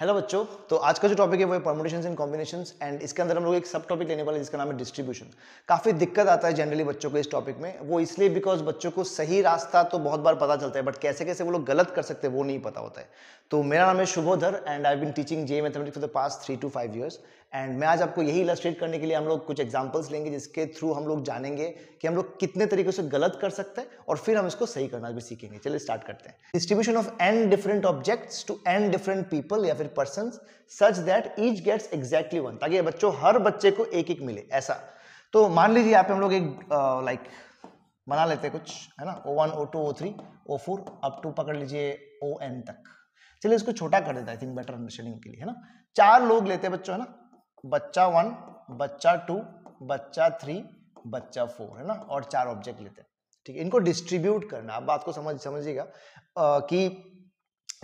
hello बच्चों तो आज का जो टॉपिक है वो है परमोटेशन एंड कॉम्बिनेशन एंड इसके अंदर हम लोग एक सब टॉपिक लेने वाले जिसका नाम है डिस्ट्रीब्यूशन काफ़ी दिक्कत आता है जनरली बच्चों को इस टॉपिक में वो इसलिए बिकॉज बच्चों को सही रास्ता तो बहुत बार पता चलता है बट कैसे कैसे वो लोग गलत कर सकते हैं वो नहीं पता होता है तो मेरा नाम है Shubhodhar and I been teaching JEE mathematics for the past three to five years and मैं आज आपको यही इलस्ट्रेट करने के लिए हम लोग कुछ एग्जाम्पल्स लेंगे जिसके थ्रू हम लोग जानेंगे कि हम लोग कितने तरीके से गलत कर सकते हैं और फिर हम इसको सही करना भी सीखेंगे चलिए स्टार्ट करते हैं distribution of n different objects to n different people या फिर person such that each gets exactly one ताकि बच्चों हर बच्चे को एक एक मिले ऐसा तो मान लीजिए यहाँ पे हम लोग एक लाइक बना लेते हैं कुछ है ना O one O two O three O four up to पकड़ लीजिए ओ एन तक चलिए इसको छोटा कर देता है आई थिंक बेटर अंडरस्टैंडिंग के लिए है ना चार लोग लेते हैं बच्चों है ना बच्चा वन बच्चा टू बच्चा थ्री बच्चा फोर है ना और चार ऑब्जेक्ट लेते हैं ठीक है इनको डिस्ट्रीब्यूट करना आप बात को समझ समझिएगा कि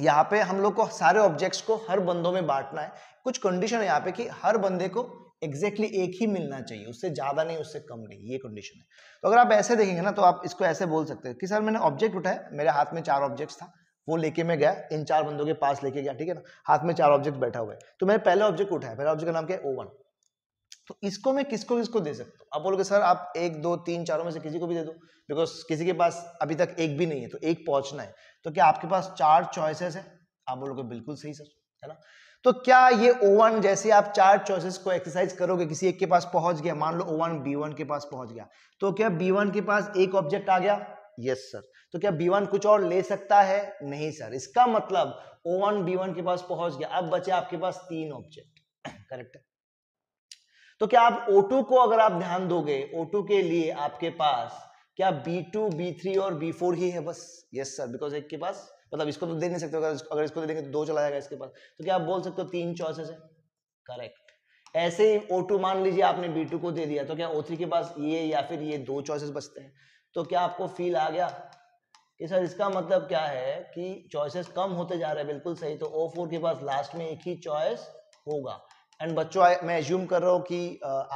यहाँ पे हम लोग को सारे ऑब्जेक्ट्स को हर बंदों में बांटना है कुछ कंडीशन है यहाँ पे कि हर बंदे को एग्जैक्टली exactly एक ही मिलना चाहिए उससे ज्यादा नहीं उससे कम नहीं ये कंडीशन है तो अगर आप ऐसे देखेंगे ना तो आप इसको ऐसे बोल सकते हैं कि सर मैंने ऑब्जेक्ट उठाया मेरे हाथ में चार ऑब्जेक्ट्स था वो लेके मैं गया इन चार बंदों के पास लेके गया ठीक है ना हाथ में चार ऑब्जेक्ट बैठा हुआ है तो मैंने पहला ऑब्जेक्ट उठाया पहला ऑब्जेक्ट का नाम क्या है ओ तो इसको मैं किसको किसको दे सकता हूँ आप बोलोगे सर आप एक दो तीन चारों में से किसी को भी दे दो बिकॉज किसी के पास अभी तक एक भी नहीं है तो एक पहुंचना है तो क्या आपके पास चार चॉइसेस है आप बोलोगे बिल्कुल सही सर है ना तो क्या ये O1 जैसे आप चार चॉइसेस को एक्सरसाइज करोगे किसी एक के पास पहुंच गया मान लो O1 B1 के पास पहुंच गया तो क्या B1 के पास एक ऑब्जेक्ट आ गया यस सर तो क्या बी वन कुछ और ले सकता है नहीं सर इसका मतलब ओ वन बी वन के पास पहुंच गया अब बचे आपके पास तीन ऑब्जेक्ट करेक्ट तो क्या आप O2 को अगर आप ध्यान दोगे O2 के लिए आपके पास क्या B2, B3 और B4 ही है बस यस सर बिकॉज एक के पास मतलब इसको तो दे नहीं सकते अगर अगर इसको दे देंगे तो दो चला जाएगा इसके पास तो क्या आप बोल सकते हो तीन चॉइसेस है करेक्ट ऐसे ही O2 मान लीजिए आपने B2 को दे दिया तो क्या O3 के पास ये या फिर ये दो चॉइसेस बचते हैं तो क्या आपको फील आ गया कि सर इसका मतलब क्या है कि चॉइसेस कम होते जा रहे हैं बिल्कुल सही तो ओ फोर के पास लास्ट में एक ही चॉइस होगा एंड बच्चों मैं एज्यूम कर रहा हूँ कि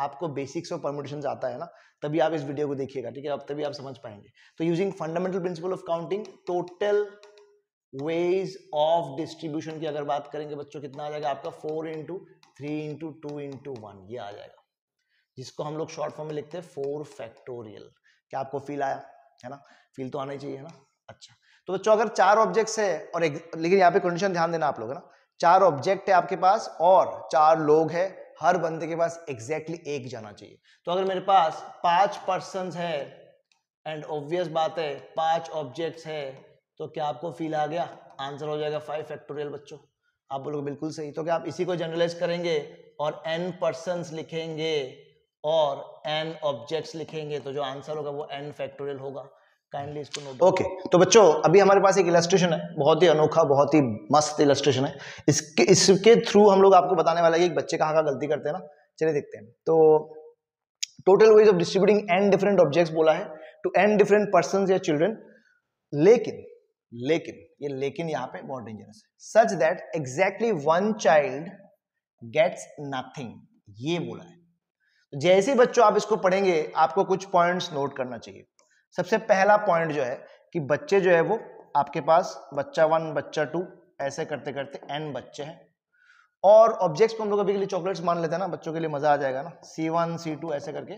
आपको बेसिक्स और परमुटेशन आता है ना तभी आप इस वीडियो को देखिएगा ठीक है अब तभी आप समझ पाएंगे तो using fundamental principle of counting total ways of distribution की अगर बात करेंगे बच्चों कितना आ जाएगा आपका four into three into two into one ये आ जाएगा जिसको हम लोग शॉर्ट फॉर्म में लिखते हैं फोर फैक्टोरियल क्या आपको फील आया है ना फील तो आना ही चाहिए ना अच्छा तो बच्चों अगर चार ऑब्जेक्ट्स है और एक, लेकिन यहाँ पे कंडीशन ध्यान देना आप लोग है ना चार ऑब्जेक्ट है आपके पास और चार लोग है हर बंदे के पास एग्जैक्टली exactly एक जाना चाहिए तो अगर मेरे पास पांच पर्सन है एंड ऑब्वियस बात है पांच ऑब्जेक्ट्स है तो क्या आपको फील आ गया आंसर हो जाएगा फाइव फैक्टोरियल बच्चों आप बोलोगे बिल्कुल सही तो क्या आप इसी को जनरलाइज करेंगे और एन पर्सन लिखेंगे और एन ऑब्जेक्ट्स लिखेंगे तो जो आंसर होगा वो एन फैक्टोरियल होगा काइंडली इसको नोट ओके तो बच्चों अभी हमारे पास एक इलस्ट्रेशन है बहुत ही अनोखा बहुत ही मस्त इलस्ट्रेशन है इसके इसके थ्रू हम लोग आपको बताने वाला है कि बच्चे कहाँ कहाँ गलती करते हैं ना चलिए देखते हैं तो total ways of distributing n different objects बोला है टू एन डिफरेंट पर्सन या चिल्ड्रन लेकिन लेकिन ये लेकिन यहाँ पे बहुत डेंजरस है such that exactly one child gets nothing ये बोला है तो जैसे बच्चों आप इसको पढ़ेंगे आपको कुछ पॉइंट्स नोट करना चाहिए सबसे पहला पॉइंट जो है कि बच्चे जो है वो आपके पास बच्चा वन बच्चा टू ऐसे करते करते एन बच्चे हैं और ऑब्जेक्ट्स को हम लोग अभी के लिए चॉकलेट्स मान लेते हैं ना बच्चों के लिए मजा आ जाएगा ना सी वन सी टू ऐसे करके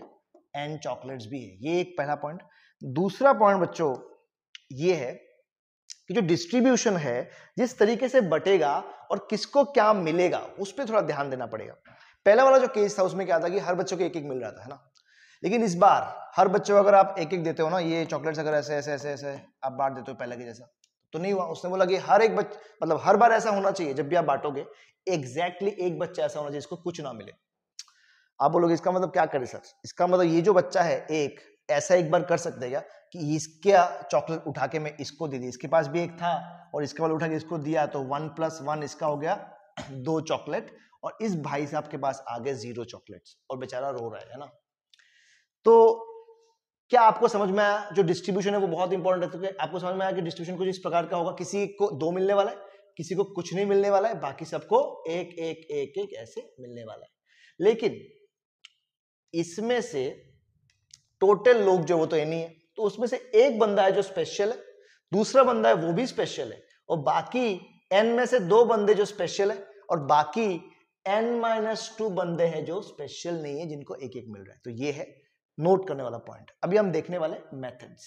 एन चॉकलेट्स भी है ये एक पहला पॉइंट दूसरा पॉइंट बच्चों ये है कि जो डिस्ट्रीब्यूशन है जिस तरीके से बटेगा और किसको क्या मिलेगा उस पर थोड़ा ध्यान देना पड़ेगा पहला वाला जो केस था उसमें क्या था कि हर बच्चों को एक एक मिल रहा था है ना लेकिन इस बार हर बच्चे को अगर आप एक एक देते हो ना ये चॉकलेट्स अगर ऐसे ऐसे ऐसे ऐसे आप बांट देते हो पहले के जैसा तो नहीं हुआ उसने बोला कि हर एक बच्चे मतलब हर बार ऐसा होना चाहिए जब भी आप बांटोगे एग्जैक्टली exactly एक बच्चा ऐसा होना चाहिए इसको कुछ ना मिले आप बोलोगे इसका मतलब क्या करें सर इसका मतलब ये जो बच्चा है एक ऐसा एक बार कर सकते क्या कि इसका चॉकलेट उठा के मैं इसको दे दी इसके पास भी एक था और इसके बाद उठा के इसको दिया तो वन प्लस वन इसका हो गया दो चॉकलेट और इस भाई साहब के पास आ गए जीरो चॉकलेट्स और बेचारा रो रहा है ना तो क्या आपको समझ में आया जो डिस्ट्रीब्यूशन है वो बहुत इंपॉर्टेंट है क्योंकि आपको समझ में आया कि डिस्ट्रीब्यूशन कुछ इस प्रकार का होगा किसी को दो मिलने वाला है किसी को कुछ नहीं मिलने वाला है बाकी सबको एक एक एक एक ऐसे मिलने वाला है लेकिन इसमें से टोटल लोग जो वो तो एनी है तो उसमें से एक बंदा है जो स्पेशल है दूसरा बंदा है वो भी स्पेशल है और बाकी एन में से दो बंदे जो स्पेशल है और बाकी एन माइनस टू बंदे हैं जो स्पेशल नहीं है जिनको एक एक मिल रहा है तो ये है नोट करने वाला पॉइंट अभी हम देखने वाले मेथड्स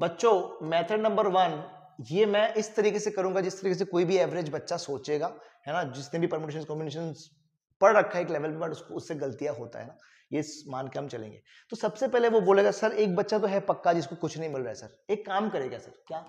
बच्चों मेथड नंबर वन ये मैं इस तरीके से करूंगा जिस तरीके से कोई भी एवरेज बच्चा सोचेगा है ना जिसने भी परमोशन कॉम्बिनेशन पढ़ रखा है एक लेवल पर उसको उससे गलतियां होता है ना ये मान के हम चलेंगे तो सबसे पहले वो बोलेगा सर एक बच्चा तो है पक्का जिसको कुछ नहीं मिल रहा है सर एक काम करेगा सर क्या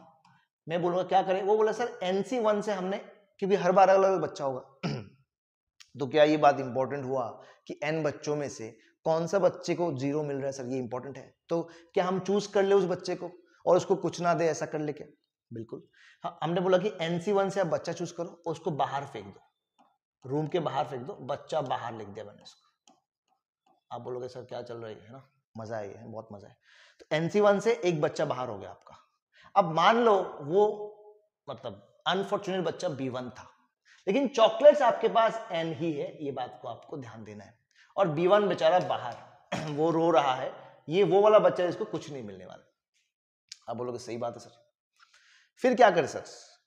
मैं बोलूंगा क्या करें वो बोला सर एनसी वन से हमने क्योंकि हर बार अलग अलग बच्चा होगा तो क्या ये बात इंपॉर्टेंट हुआ कि एन बच्चों में से कौन सा बच्चे को जीरो मिल रहा है सर ये इंपॉर्टेंट है तो क्या हम चूज कर ले उस बच्चे को और उसको कुछ ना दे ऐसा कर ले क्या बिल्कुल हाँ हमने बोला कि एनसी वन से आप बच्चा चूज करो उसको बाहर फेंक दो रूम के बाहर फेंक दो बच्चा बाहर लिख दिया मैंने उसको आप बोलोगे सर क्या चल रही है ना मजा आई है बहुत मजा है तो एनसी वन से एक बच्चा बाहर हो गया आपका अब मान लो वो मतलब अनफॉर्चुनेट बच्चा बी वन था लेकिन चॉकलेट्स आपके पास एन ही है ये बात को आपको ध्यान देना है और बी वन बेचारा बाहर वो रो रहा है ये वो वाला बच्चा है इसको कुछ नहीं मिलने वाला आप बोलोगे सही बात है सर फिर क्या करें सर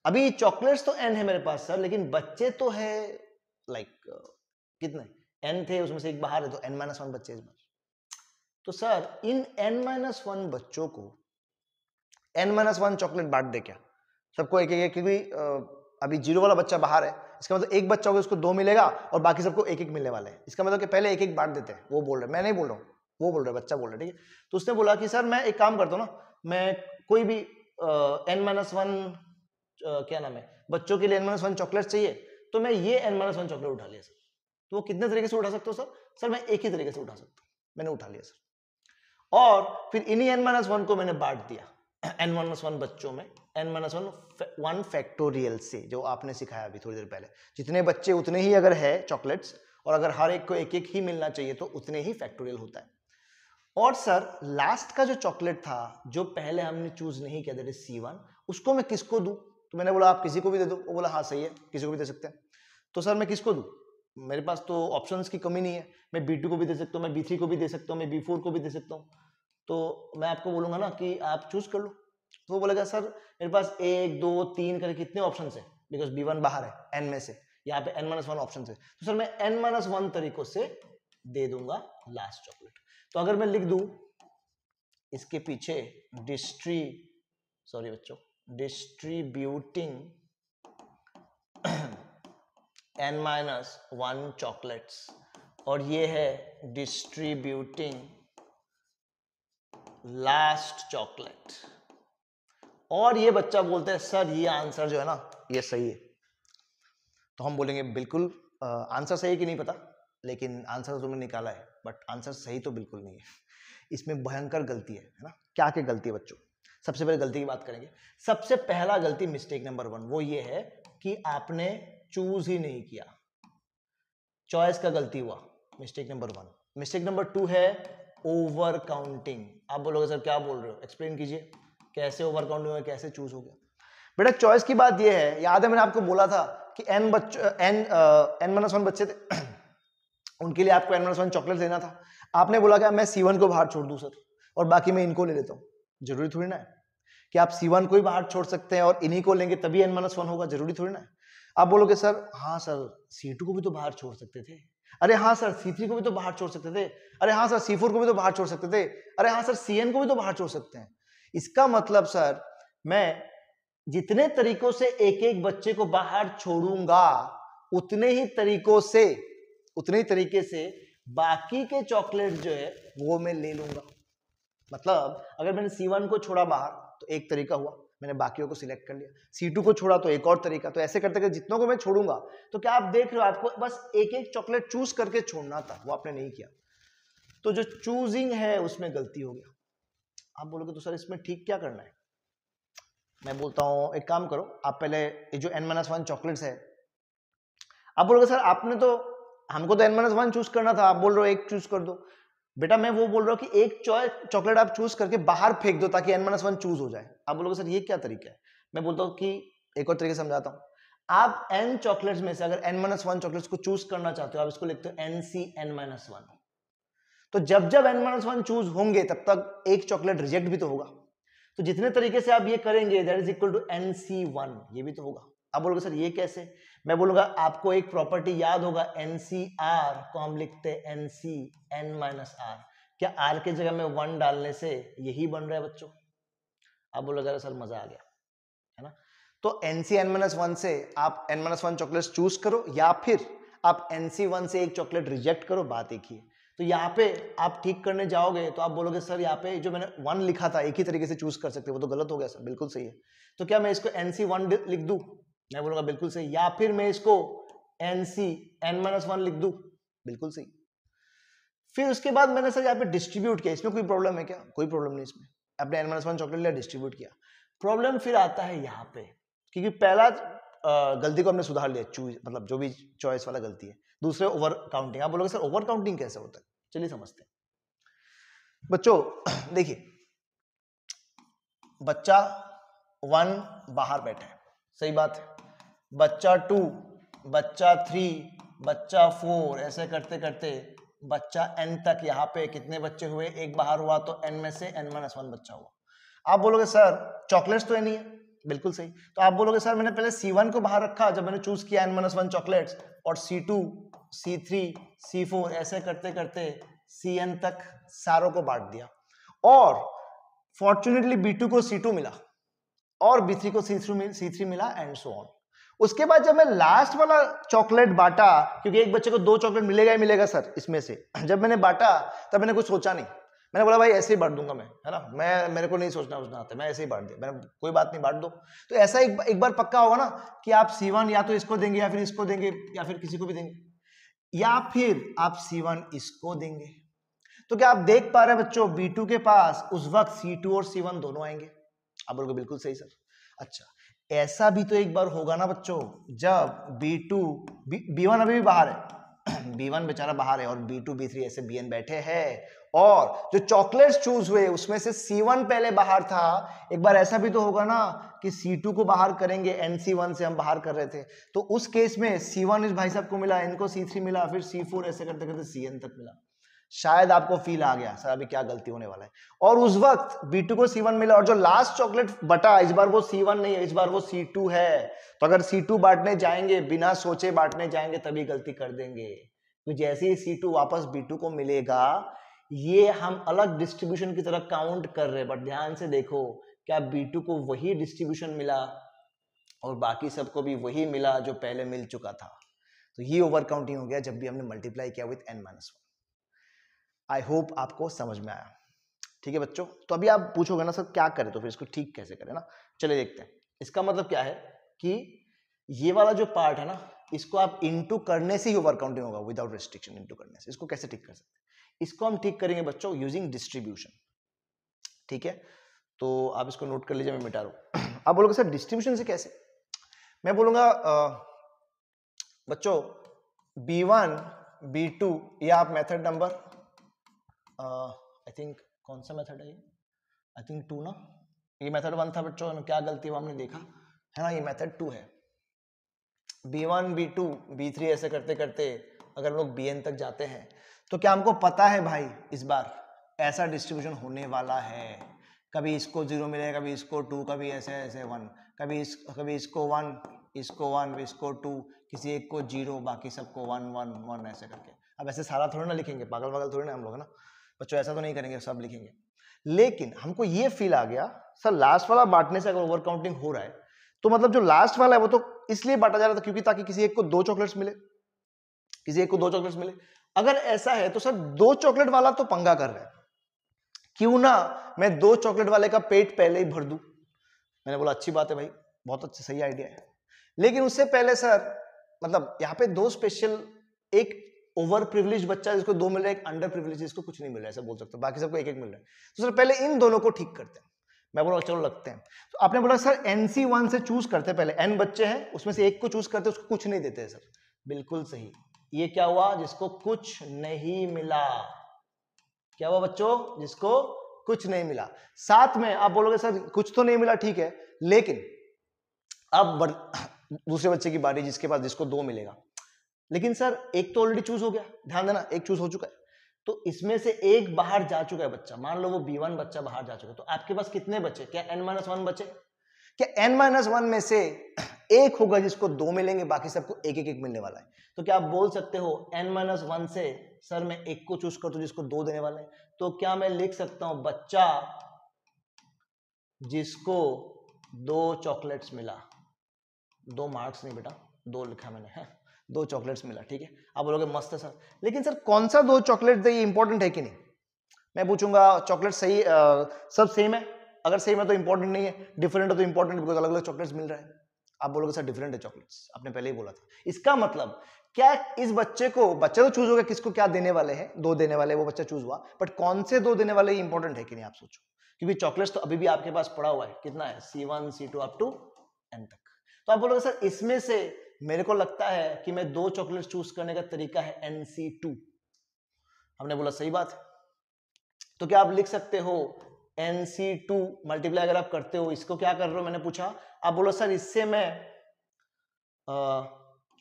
अभी चॉकलेट्स तो एन है मेरे पास सर लेकिन बच्चे तो है लाइक कितने एन थे उसमें से एक बाहर है तो एन माइनस वन बच्चे इस तो सर इन एन माइनस वन बच्चों को एन माइनस वन चॉकलेट बांट दे क्या सबको एक एक क्योंकि अभी जीरो वाला बच्चा बाहर है इसका मतलब एक बच्चा होगा उसको दो मिलेगा और बाकी सबको एक एक मिलने वाले हैं इसका मतलब कि पहले एक एक बांट देते हैं वो बोल रहे मैं नहीं बोल रहा हूँ वो बोल रहे बच्चा बोल रहा है ठीक है तो उसने बोला कि सर मैं एक काम करता हूँ ना मैं कोई भी एन माइनस वन क्या नाम है बच्चों के लिए एन माइनस वन चॉकलेट चाहिए तो मैं ये एन माइनस वन चॉकलेट उठा लिया सर तो वो कितने तरीके से उठा सकते हो सर सर मैं एक ही तरीके से उठा सकता हूँ मैंने उठा लिया सर और फिर इन्हीं एन माइनस वन को मैंने बांट दिया एन माइनस वन बच्चों में n minus one one factorial से जो आपने सिखाया अभी थोड़ी देर पहले जितने बच्चे उतने ही अगर है चॉकलेट्स और अगर हर एक को एक एक ही मिलना चाहिए तो उतने ही फैक्टोरियल होता है और सर लास्ट का जो चॉकलेट था जो पहले हमने चूज नहीं किया दैट इज सी वन उसको मैं किसको दूँ तो मैंने बोला आप किसी को भी दे दो वो बोला हाँ सही है किसी को भी दे सकते हैं तो सर मैं किसको दूँ मेरे पास तो ऑप्शंस की कमी नहीं है मैं बी टू को भी दे सकता हूँ मैं बी थ्री को भी दे सकता हूँ मैं बी फोर को भी दे सकता हूँ तो मैं आपको बोलूँगा ना कि आप चूज कर लो तो वो बोलेगा सर मेरे पास एक दो तीन करके कितने ऑप्शन है बिकॉज बी वन बाहर है एन में से यहाँ पे एन माइनस वन ऑप्शन है तो सर मैं एन माइनस वन तरीकों से दे दूंगा लास्ट चॉकलेट तो अगर मैं लिख दू इसके पीछे डिस्ट्री सॉरी बच्चों distributing n minus one chocolates और ये है डिस्ट्रीब्यूटिंग लास्ट चॉकलेट और ये बच्चा बोलते हैं सर ये आंसर जो है ना ये सही है तो हम बोलेंगे बिल्कुल आंसर सही कि नहीं पता लेकिन आंसर तो तुमने निकाला है बट आंसर सही तो बिल्कुल नहीं है इसमें भयंकर गलती है है ना क्या क्या गलती है बच्चों सबसे पहले गलती की बात करेंगे सबसे पहला गलती मिस्टेक नंबर वन वो ये है कि आपने चूज ही नहीं किया चॉइस का गलती हुआ mistake number one mistake number two है ओवर काउंटिंग आप बोलोगे सर क्या बोल रहे हो एक्सप्लेन कीजिए कैसे ओवर काउंट हुआ कैसे चूज हो गया बेटा चॉइस की बात यह है याद है मैंने आपको बोला था कि n n n minus one बच्चे थे उनके लिए आपको एन माइनस वन चॉकलेट देना था आपने बोला क्या मैं सी वन को बाहर छोड़ दूँ सर और बाकी मैं इनको ले लेता हूँ जरूरी थोड़ी ना है कि आप सी वन को ही बाहर छोड़ सकते हैं और इन्हीं को लेंगे तभी एन माइनस वन होगा जरूरी थोड़ी ना है आप बोलोगे सर हाँ सर सी टू को भी तो बाहर छोड़ सकते थे अरे हाँ सर सी थ्री को भी तो बाहर छोड़ सकते थे अरे हाँ सर सी फोर को भी तो बाहर छोड़ सकते थे अरे हाँ सर सी एन को भी तो बाहर छोड़ सकते हैं इसका मतलब सर मैं जितने तरीकों से एक एक बच्चे को बाहर छोड़ूंगा उतने ही तरीकों से उतने ही तरीके से बाकी के चॉकलेट जो है वो मैं ले लूंगा मतलब अगर मैंने सी को छोड़ा बाहर तो एक तरीका हुआ मैंने बाकियों को सिलेक्ट कर लिया सी टू को छोड़ा तो एक और तरीका तो ऐसे करते करते जितनों को मैं छोड़ूंगा तो क्या आप देख रहे हो आपको बस एक एक चॉकलेट चूज करके छोड़ना था वो आपने नहीं किया तो जो चूजिंग है उसमें गलती हो गया आप बोलोगे तो सर इसमें ठीक क्या करना है मैं बोलता हूँ एक काम करो आप पहले ये जो एन माइनस वन चॉकलेट्स है आप बोलोगे सर आपने तो हमको तो एन माइनस वन चूज करना था आप बोल रहे हो एक चूज कर दो बेटा मैं वो बोल रहा हूँ कि एक चॉकलेट आप चूज करके बाहर फेंक दो ताकि एन माइनस वन चूज हो जाए आप बोलोगे सर ये क्या तरीका है मैं बोलता हूँ कि एक और तरीके समझाता हूँ आप एन चॉकलेट्स में से अगर एन माइनस वन चॉकलेट्स को चूज करना चाहते हो आप इसको लिखते हो n C n minus one तो जब जब एन माइनस वन चूज होंगे तब तक एक चॉकलेट रिजेक्ट भी तो होगा तो जितने तरीके से आप ये करेंगे that is equal to n C one ये भी तो होगा आप बोलोगे सर ये कैसे मैं बोलूंगा आपको एक प्रॉपर्टी याद होगा एन सी आर को हम लिखते हैं n C n minus r क्या आर के जगह में वन डालने से यही बन रहा है बच्चों आप बोलोगे सर मजा आ गया है ना तो n C n minus one से आप n minus one chocolate choose करो या फिर आप एन सी वन से एक चॉकलेट रिजेक्ट करो बात एक ही है तो यहाँ पे आप ठीक करने जाओगे तो आप बोलोगे सर यहाँ पे जो मैंने वन लिखा था एक ही तरीके से चूज कर सकते वो तो गलत हो गया सर बिल्कुल सही है तो क्या मैं इसको एन सी वन लिख दू मैं बोलूंगा बिल्कुल सही या फिर मैं इसको n C n minus one लिख दू बिल्कुल सही फिर उसके बाद मैंने सर यहाँ पे डिस्ट्रीब्यूट किया इसमें कोई प्रॉब्लम है क्या कोई प्रॉब्लम नहीं इसमें आपने एन माइनस वन चॉकलेट लिया डिस्ट्रीब्यूट किया प्रॉब्लम फिर आता है यहाँ पे क्योंकि पहला गलती को हमने सुधार लिया चूज मतलब जो भी चॉइस वाला गलती है दूसरे ओवर काउंटिंग आप बोलोगे सर ओवर काउंटिंग कैसे होता है चलिए समझते हैं बच्चों देखिए बच्चा वन बाहर बैठा है सही बात है बच्चा टू बच्चा थ्री बच्चा फोर ऐसे करते करते बच्चा एन तक यहाँ पे कितने बच्चे हुए एक बाहर हुआ तो एन में से एन माइनस वन बच्चा हुआ आप बोलोगे सर चॉकलेट्स तो नहीं है बिल्कुल सही तो आप बोलोगे सर मैंने पहले सी वन को बाहर रखा जब मैंने चूज किया एन माइनस वन चॉकलेट्स और C two C three C four ऐसे करते करते सी एन तक सारों को बांट दिया और फॉर्चुनेटली बी टू को सी टू मिला और बी थ्री को सी थ्री सी थ्री मिला एंड सो ऑन उसके बाद जब मैं लास्ट वाला चॉकलेट बांटा क्योंकि एक बच्चे को दो चॉकलेट मिलेगा ही मिलेगा सर इसमें से जब मैंने बांटा तब मैंने कुछ सोचा नहीं मैंने बोला भाई ऐसे ही बांट दूंगा मैं है ना मैं मेरे को नहीं सोचना सोचना आता मैं ऐसे ही बांट दिया मैंने कोई बात नहीं बांट दो तो ऐसा एक, एक बार पक्का होगा ना कि आप सी वन या तो इसको देंगे या फिर इसको देंगे या फिर किसी को भी देंगे या फिर आप C1 इसको देंगे तो क्या आप देख पा रहे हैं बच्चों B2 के पास उस वक्त C2 और C1 दोनों आएंगे आप बोलोगे बिल्कुल सही सर अच्छा ऐसा भी तो एक बार होगा ना बच्चों जब B2 B1 अभी भी बाहर है B1 बेचारा बाहर है और B2 B3 ऐसे Bn बैठे हैं और जो चॉकलेट्स चूज हुए उसमें से C1 पहले बाहर था एक बार ऐसा भी तो होगा ना कि C2 को बाहर करेंगे NC1 से हम बाहर कर रहे थे तो उस केस में C1 इस भाई साहब को मिला इनको C3 मिला फिर C4 ऐसे करते करते CN तक मिला शायद आपको फील आ गया सर अभी क्या गलती होने वाला है और उस वक्त B2 को C1 मिला और जो लास्ट चॉकलेट बटा इस बार वो C1 नहीं है इस बार वो C2 है तो अगर C2 बांटने जाएंगे बिना सोचे बांटने जाएंगे तभी गलती कर देंगे तो जैसे ही C2 वापस B2 को मिलेगा ये हम अलग डिस्ट्रीब्यूशन की तरह काउंट कर रहे हैं बट ध्यान से देखो क्या B2 को वही डिस्ट्रीब्यूशन मिला और बाकी सबको भी वही मिला जो पहले मिल चुका था तो ये ओवर काउंटिंग हो गया जब भी हमने मल्टीप्लाई किया with n minus one I hope आपको समझ में आया ठीक है बच्चों तो अभी आप पूछोगे ना सर क्या करें तो फिर इसको ठीक कैसे करें ना चले देखते हैं इसका मतलब क्या है कि ये वाला जो पार्ट है ना इसको आप इंटू करने से ही ओवर काउंटिंग होगा विदाउट रिस्ट्रिक्शन इंटू करने से इसको कैसे ठीक कर सकते इसको हम ठीक करेंगे बच्चों यूजिंग डिस्ट्रीब्यूशन ठीक है तो आप इसको नोट कर लीजिए मैं मिटा रहा हूं आप बोलोगे सर डिस्ट्रीब्यूशन से कैसे मैं बोलूंगा बच्चों बी वन बी टू ये आप मेथड नंबर आई थिंक कौन सा मेथड है ये आई थिंक टू ना ये मेथड वन था बच्चों क्या गलती हुआ हमने देखा है ना ये मेथड टू है B one B two B three ऐसे करते करते अगर हम लोग बी एन तक जाते हैं तो क्या हमको पता है भाई इस बार ऐसा डिस्ट्रीब्यूशन होने वाला है कभी इसको जीरो मिलेगा कभी इसको टू कभी ऐसे ऐसे वन कभी इस कभी इसको वन इसको वन इसको टू किसी एक को जीरो बाकी सबको वन वन वन ऐसे करके अब ऐसे सारा थोड़ी ना लिखेंगे पागल पागल थोड़ी ना हम लोग ना बच्चों ऐसा तो नहीं करेंगे सब लिखेंगे लेकिन हमको ये फील आ गया सर लास्ट वाला बांटने से अगर ओवर काउंटिंग हो रहा है तो मतलब जो लास्ट वाला है वो तो इसलिए बांटा जा रहा था क्योंकि ताकि किसी एक को दो चॉकलेट्स मिले किसी एक को दो चॉकलेट्स मिले अगर ऐसा है तो सर दो चॉकलेट वाला तो पंगा कर रहा है क्यों ना मैं दो चॉकलेट वाले का पेट पहले ही भर दूं मैंने बोला अच्छी बात है भाई बहुत अच्छा सही आइडिया है लेकिन उससे पहले सर मतलब यहाँ पे दो स्पेशल एक ओवर प्रिविलेज बच्चा जिसको दो मिल रहा है एक अंडर प्रिविलेज जिसको कुछ नहीं मिल रहा है ऐसा बोल सकते बाकी सबको एक एक मिल रहा है तो सर पहले इन दोनों को ठीक करते हैं मैं बोला चलो लगते हैं तो आपने बोला सर एन सी वन से चूज करते हैं पहले एन बच्चे हैं उसमें से एक को चूज करते हैं उसको कुछ नहीं देते हैं सर बिल्कुल सही ये क्या हुआ जिसको कुछ नहीं मिला क्या हुआ बच्चों जिसको कुछ नहीं मिला साथ में आप बोलोगे सर कुछ तो नहीं मिला ठीक है लेकिन अब दूसरे बच्चे की बारी जिसके पास जिसको दो मिलेगा लेकिन सर एक तो ऑलरेडी चूज हो गया ध्यान देना एक चूज हो चुका है तो इसमें से एक बाहर जा चुका है बच्चा मान लो वो बी वन बच्चा बाहर जा चुका है तो आपके पास कितने बच्चे क्या एन माइनस वन बचे क्या एन माइनस वन में से एक होगा जिसको दो मिलेंगे बाकी सबको एक एक एक मिलने वाला है तो क्या आप बोल सकते हो एन माइनस वन से सर मैं एक को चूज करता हूं जिसको दो देने वाला है तो क्या मैं लिख सकता हूं बच्चा जिसको दो चॉकलेट्स मिला दो मार्क्स नहीं बेटा दो लिखा मैंने है हाँ, दो चॉकलेट्स मिला ठीक है आप बोलोगे मस्त है सर लेकिन सर कौन सा दो चॉकलेट दे इंपॉर्टेंट है कि नहीं मैं पूछूंगा चॉकलेट सही आ, सब सेम है अगर सेम है तो इंपॉर्टेंट नहीं है डिफरेंट है तो इंपॉर्टेंट बिकॉज अलग अलग चॉकलेट्स मिल रहा है आप बोलोगे सर डिफरेंट है चॉकलेट्स आपने पहले ही बोला था इसका मतलब क्या इस बच्चे को बच्चा तो चूज होगा किसको क्या देने वाले हैं दो देने वाले वो बच्चा चूज हुआ बट कौन से दो देने वाले इंपॉर्टेंट है कि नहीं आप सोचो क्योंकि चॉकलेट्स तो अभी भी आपके पास पड़ा हुआ है कितना है C one C two up to n तक तो आप बोलोगे सर इसमें से मेरे को लगता है कि मैं दो चॉकलेट चूज करने का तरीका है एन सी टू हमने बोला सही बात तो क्या आप लिख सकते हो एन सी टू मल्टीप्लाई अगर आप करते हो इसको क्या कर रहे हो मैंने पूछा सर इससे मैं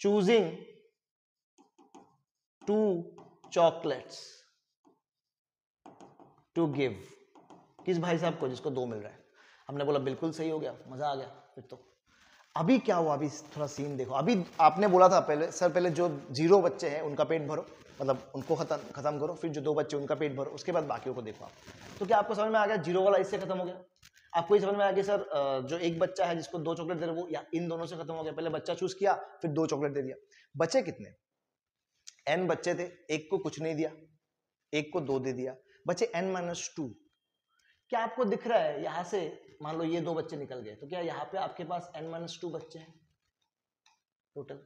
choosing two chocolates to give किस भाई साहब को जिसको दो मिल रहा है हमने बोला बिल्कुल सही हो गया मजा आ गया फिर तो अभी क्या हुआ अभी थोड़ा सीन देखो अभी आपने बोला था पहले सर पहले जो जीरो बच्चे हैं उनका पेट भरो मतलब उनको खत्म खत्म करो फिर जो दो बच्चे उनका पेट भरो उसके बाद बाकियों को देखो आप तो क्या आपको समझ में आ गया जीरो वाला इससे खत्म हो गया आपको ये समझ में आया कि सर जो एक बच्चा है जिसको दो चॉकलेट दे रहे वो या इन दोनों से खत्म हो गया पहले बच्चा चूज किया फिर दो चॉकलेट दे दिया बच्चे कितने एन बच्चे थे एक को कुछ नहीं दिया एक को दो दे दिया बच्चे एन माइनस टू क्या आपको दिख रहा है यहां से मान लो ये दो बच्चे निकल गए तो क्या यहाँ पे आपके पास एन माइनस टू बच्चे हैं टोटल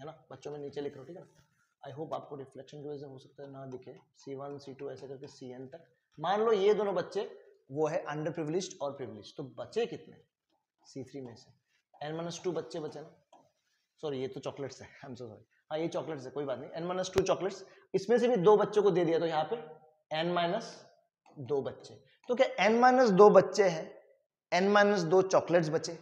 है ना बच्चों में नीचे लिख रहा हूँ ठीक है आई होप आपको रिफ्लेक्शन की वजह से हो सकता है ना दिखे सी वन सी टू ऐसे करके सी एन तक मान लो ये दोनों बच्चे वो है अंडर प्रिविलेज और प्रिविलेज तो बचे कितने सी थ्री में से एन माइनस टू बच्चे बचे ना सॉरी ये तो चॉकलेट्स है आई एम सो सॉरी हाँ ये चॉकलेट्स है कोई बात नहीं एन माइनस टू चॉकलेट्स इसमें से भी दो बच्चों को दे दिया तो यहाँ पे एन माइनस दो बच्चे तो क्या एन माइनस दो बच्चे हैं एन माइनस दो चॉकलेट्स बचे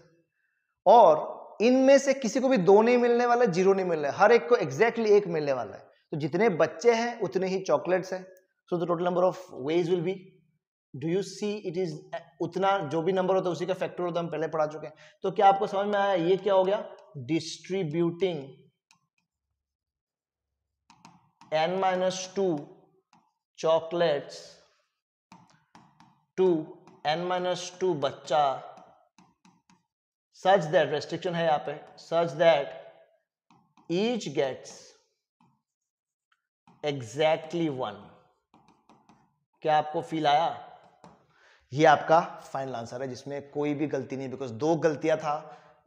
और इनमें से किसी को भी दो नहीं मिलने वाला जीरो नहीं मिलने हर एक को एग्जैक्टली exactly एक मिलने वाला है तो जितने बच्चे हैं उतने ही चॉकलेट्स हैं so the total number of ways will be do you see it is उतना जो भी नंबर होता है उसी का फैक्टर होता है हम पहले पढ़ा चुके हैं तो क्या आपको समझ में आया ये क्या हो गया distributing n minus two chocolates to n minus two बच्चा सच दैट रेस्ट्रिक्शन है यहाँ पे such that each gets exactly one क्या आपको फील आया ये आपका फाइनल आंसर है जिसमें कोई भी गलती नहीं बिकॉज दो गलतियां था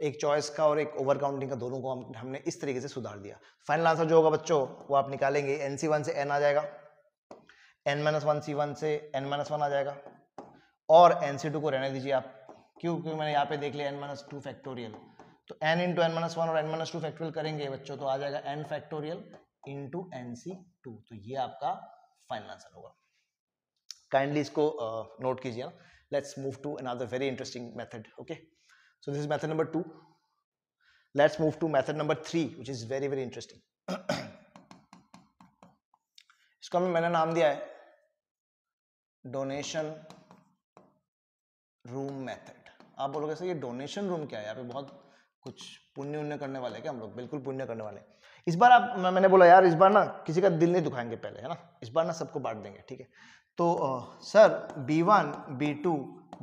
एक चॉइस का और एक ओवर काउंटिंग का दोनों को हम हमने इस तरीके से सुधार दिया फाइनल आंसर जो होगा बच्चों वो आप निकालेंगे एन सी वन से एन आ जाएगा n minus one C one से एन माइनस वन आ जाएगा और एन सी टू को रहने दीजिए आप क्यों क्योंकि मैंने यहाँ पे देख लिया एन माइनस टू फैक्टोरियल तो n into n minus one और एन माइनस टू फैक्टोरियल करेंगे बच्चों तो आ जाएगा n factorial into n C two तो ये आपका फाइनल आंसर होगा kindly इसको नोट कीजिए ना let's move to another very interesting method okay so this is method number 2 let's move to method number 3 which is very very interesting इसको हमें मैंने नाम दिया है डोनेशन रूम मेथड आप बोलोगे सर ये डोनेशन रूम क्या है यहाँ पे बहुत कुछ पुण्य उन्य करने वाले क्या हम लोग बिल्कुल पुण्य करने वाले इस बार आप मैंने बोला यार इस बार ना किसी का दिल नहीं दुखाएंगे पहले है ना इस बार ना सबको बांट देंगे ठीक है तो sir B one B two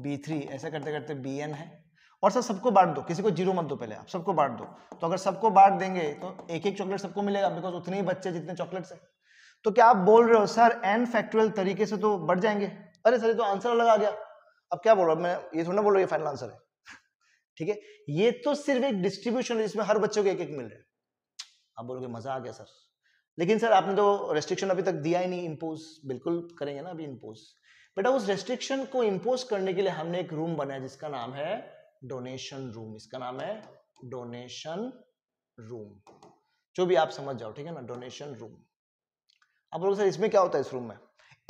B three ऐसा करते करते बी एन है और सर सबको बांट दो किसी को जीरो मत दो पहले आप सबको बांट दो तो अगर सबको बांट देंगे तो एक एक चॉकलेट सबको मिलेगा बिकॉज उतने ही बच्चे जितने चॉकलेट्स हैं तो क्या आप बोल रहे हो सर एन फैक्टोरियल तरीके से तो बढ़ जाएंगे अरे सर ये तो आंसर अलग आ गया अब क्या बोल रहा हूँ मैं ये थोड़ा बोल रहा हूँ ये फाइनल आंसर है ठीक है ये तो सिर्फ एक डिस्ट्रीब्यूशन है जिसमें हर बच्चों को एक एक मिल रहा है आप बोलोगे मजा आ गया सर लेकिन सर आपने तो रेस्ट्रिक्शन अभी तक दिया ही नहीं इम्पोज बिल्कुल करेंगे ना अभी इम्पोज बेटा उस रेस्ट्रिक्शन को इम्पोज करने के लिए हमने एक रूम बनाया जिसका नाम है डोनेशन रूम इसका नाम है डोनेशन रूम जो भी आप समझ जाओ ठीक है ना डोनेशन रूम आप लोग सर इसमें क्या होता है इस रूम में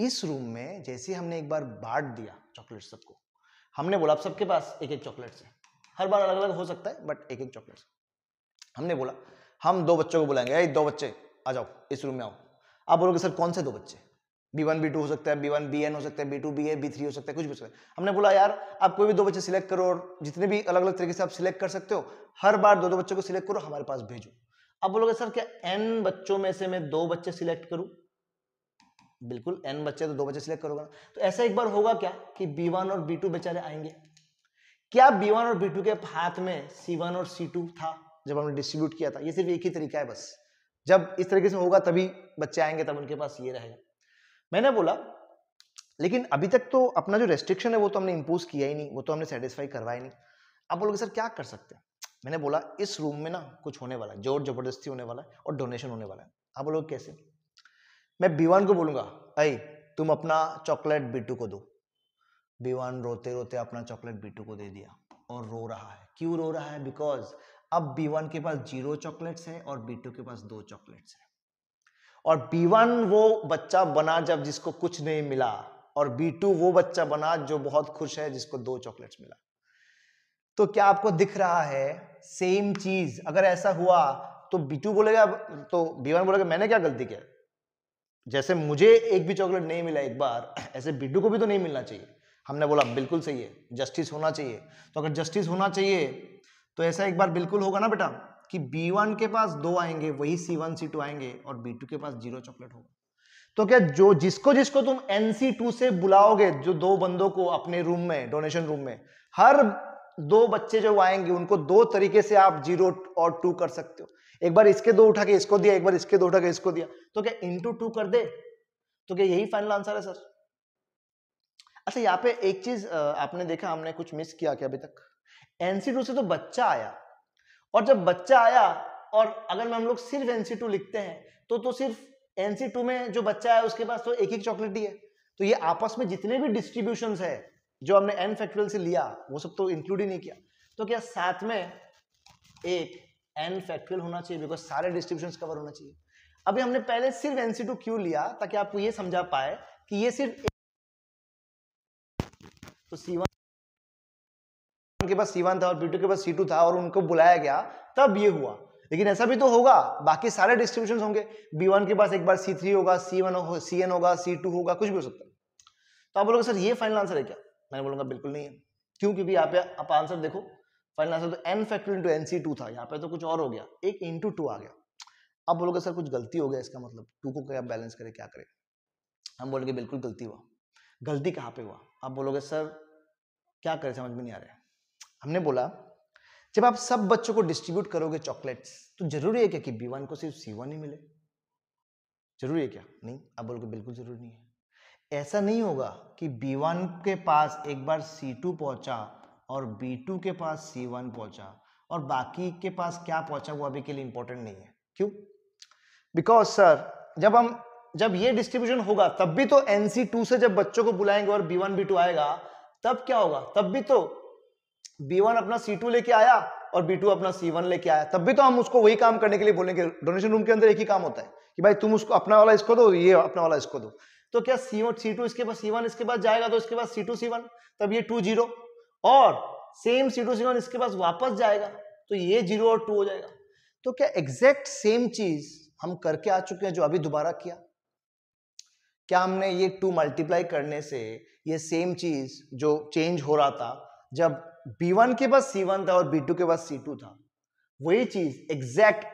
इस रूम में जैसे हमने एक बार बांट दिया चॉकलेट सबको हमने बोला आप सबके पास एक एक चॉकलेट से हर बार अलग अलग हो सकता है बट एक एक चॉकलेट हमने बोला हम दो बच्चों को बुलाएंगे दो बच्चे आ जाओ इस रूम में आओ आप बोलोगे सर कौन से दो बच्चे बी वन बी टू हो सकता है बी वन बी एन हो सकता है B two B A B three हो सकता है कुछ भी सकता है हमने बोला यार आप कोई भी दो बच्चे सिलेक्ट करो और जितने भी अलग अलग तरीके से आप सिलेक्ट कर सकते हो हर बार दो दो बच्चों को सिलेक्ट करो हमारे पास भेजो आप बोलोगे सर क्या एन बच्चों में से मैं दो बच्चे सिलेक्ट करूं बिल्कुल एन बच्चे तो दो बच्चे सिलेक्ट करोगे तो ऐसा एक बार होगा क्या कि बी वन और बी टू बेचारे आएंगे क्या बी वन और बी टू के हाथ में सी वन और सी टू था जब हमने डिस्ट्रीब्यूट किया था ये सिर्फ एक ही तरीका है बस जब इस तरीके से होगा तभी बच्चे आएंगे तब उनके पास ये रहेगा मैंने बोला लेकिन अभी तक तो अपना जो रेस्ट्रिक्शन है वो तो हमने इम्पोज किया ही नहीं वो तो हमने सेटिस्फाई करवाया नहीं आप बोलोगे सर क्या कर सकते हैं मैंने बोला इस रूम में ना कुछ होने वाला है जोर जबरदस्ती होने वाला है और डोनेशन होने वाला है आप बोलोगे कैसे मैं बीवान को बोलूंगा अय तुम अपना चॉकलेट बीटू को दो बीवान रोते रोते अपना चॉकलेट बीटू को दे दिया और रो रहा है क्यों रो रहा है बिकॉज अब बी वन के पास जीरो चॉकलेट्स है और B2 के पास दो चॉकलेट्स है और बी वन वो बच्चा बना जब जिसको कुछ नहीं मिला और बी टू वो बच्चा बना जो बहुत खुश है जिसको दो चॉकलेट्स मिला तो क्या आपको दिख रहा है सेम चीज अगर ऐसा हुआ तो B2 बोलेगा तो बी वन बोलेगा मैंने क्या गलती किया जैसे मुझे एक भी चॉकलेट नहीं मिला एक बार ऐसे बी को भी तो नहीं मिलना चाहिए हमने बोला बिल्कुल सही है जस्टिस होना चाहिए तो अगर जस्टिस होना चाहिए तो ऐसा एक बार बिल्कुल होगा ना बेटा कि B1 के पास दो आएंगे वही C1 C2 आएंगे और B2 के पास जीरो चॉकलेट होगा तो क्या जो जिसको जिसको तुम NC2 से बुलाओगे जो दो बंदों को अपने रूम में डोनेशन रूम में हर दो बच्चे जो आएंगे उनको दो तरीके से आप जीरो और टू कर सकते हो एक बार इसके दो उठा के इसको दिया एक बार इसके दो उठा के इसको दिया तो क्या इंटू टू कर दे तो क्या यही फाइनल आंसर है सर अच्छा यहाँ पे एक चीज आपने देखा हमने कुछ मिस किया क्या अभी तक एनसी से तो बच्चा आया और जब बच्चा आया और अगर मैं हम लोग सिर्फ एनसी लिखते हैं तो तो सिर्फ एनसी में जो बच्चा है उसके पास तो एक एक चॉकलेट ही है तो ये आपस में जितने भी डिस्ट्रीब्यूशन है जो हमने एन फैक्टोरियल से लिया वो सब तो इंक्लूड ही नहीं किया तो क्या साथ में एक एन फैक्टोरियल होना चाहिए बिकॉज सारे डिस्ट्रीब्यूशन कवर होना चाहिए अभी हमने पहले सिर्फ एनसी टू क्यू लिया ताकि आपको ये समझा पाए कि ये सिर्फ तो सी पास सी था और पी के पास सी था और उनको बुलाया गया तब ये हुआ लेकिन ऐसा भी तो होगा बाकी सारे डिस्ट्रीब्यूशन होंगे B1 के पास एक बार C3 होगा सी हो, सी होगा सी होगा कुछ भी हो सकता है तो आप बोलोगे सर ये फाइनल आंसर है क्या मैं बोलूंगा बिल्कुल नहीं है क्यों क्योंकि यहाँ पे आप आंसर देखो फाइनल आंसर तो n factor into n C था यहाँ पे तो कुछ और हो गया एक इंटू टू आ गया आप बोलोगे सर कुछ गलती हो गया इसका मतलब टू को क्या बैलेंस करे क्या करे हम बोलेंगे बिल्कुल गलती हुआ गलती कहाँ पे हुआ आप बोलोगे सर क्या करे समझ में नहीं आ रहा हमने बोला जब आप सब बच्चों को डिस्ट्रीब्यूट करोगे चॉकलेट्स तो जरूरी है क्या कि बी वन को सिर्फ सी वन ही मिले जरूरी है क्या नहीं आप बोलोगे बिल्कुल जरूरी नहीं है ऐसा नहीं होगा कि बी वन के पास एक बार सी टू पहुंचा और बी टू के पास सी वन पहुंचा और बाकी के पास क्या पहुंचा वो अभी के लिए इंपॉर्टेंट नहीं है क्यों बिकॉज सर जब हम जब ये डिस्ट्रीब्यूशन होगा तब भी तो एनसी टू से जब बच्चों को बुलाएंगे और बी वन बी टू आएगा तब क्या होगा तब भी तो बी वन अपना सी टू लेके आया और बी टू अपना सी वन लेके आया तब भी तो हम उसको वही काम करने के लिए बोलेंगे डोनेशन रूम के अंदर एक ही काम होता है कि भाई तुम उसको अपना वाला इसको दो ये अपना वाला इसको दो तो क्या सी वन सी टू इसके पास सी वन इसके पास जाएगा तो इसके पास सी टू सी वन तब ये टू जीरो और same C two C one इसके पास वापस जाएगा तो ये जीरो और टू हो जाएगा तो क्या एग्जैक्ट सेम चीज हम करके आ चुके हैं जो अभी दोबारा किया क्या हमने ये टू मल्टीप्लाई करने से ये सेम चीज जो चेंज हो रहा था जब B1 के पास C1 था और B2 के पास C2 था वही चीज एग्जैक्ट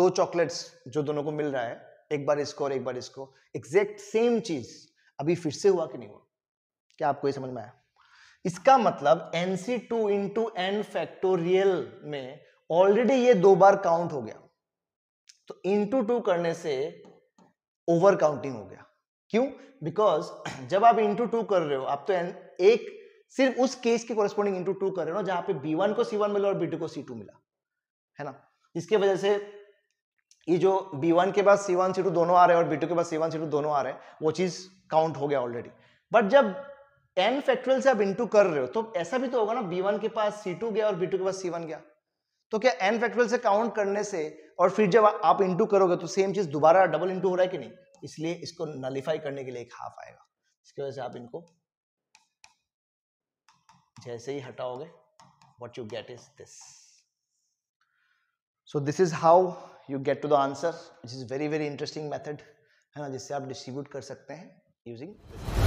दो चॉकलेट्स जो दोनों को मिल रहा है एक बार इसको और एक बार इसको एग्जैक्ट सेम चीज अभी फिर से हुआ कि नहीं हुआ क्या आपको ये समझ में आया इसका मतलब n C two into n factorial में ऑलरेडी ये दो बार काउंट हो गया तो इंटू टू करने से ओवर काउंटिंग हो गया क्यों बिकॉज जब आप इंटू टू कर रहे हो आप तो एक सिर्फ उस केस के कोरस्पॉन्डिंग इंटू टू कर रहे जहां पे बी वन को सी वन मिला और बी टू को सी टू मिला है ना इसके वजह से ये जो बी वन के बाद सी वन सी टू दोनों आ रहे हैं और बी टू के बाद सी वन सी टू दोनों आ रहे हैं वो चीज काउंट हो गया ऑलरेडी बट जब एन फैक्टोरियल से आप इंटू कर रहे हो तो ऐसा भी तो होगा ना बी वन के पास सी टू गया और बी टू के पास सी वन गया तो क्या एन फैक्टोरियल से काउंट करने से और फिर जब आप इंटू करोगे तो सेम चीज दोबारा डबल इंटू हो रहा है कि नहीं इसलिए इसको नलीफाई करने के लिए एक हाफ आएगा इसकी वजह से आप इनको जैसे ही हटाओगे what you get is this so this is how you get to the answer this is very very interesting method है ना जिससे आप डिस्ट्रीब्यूट कर सकते हैं यूजिंग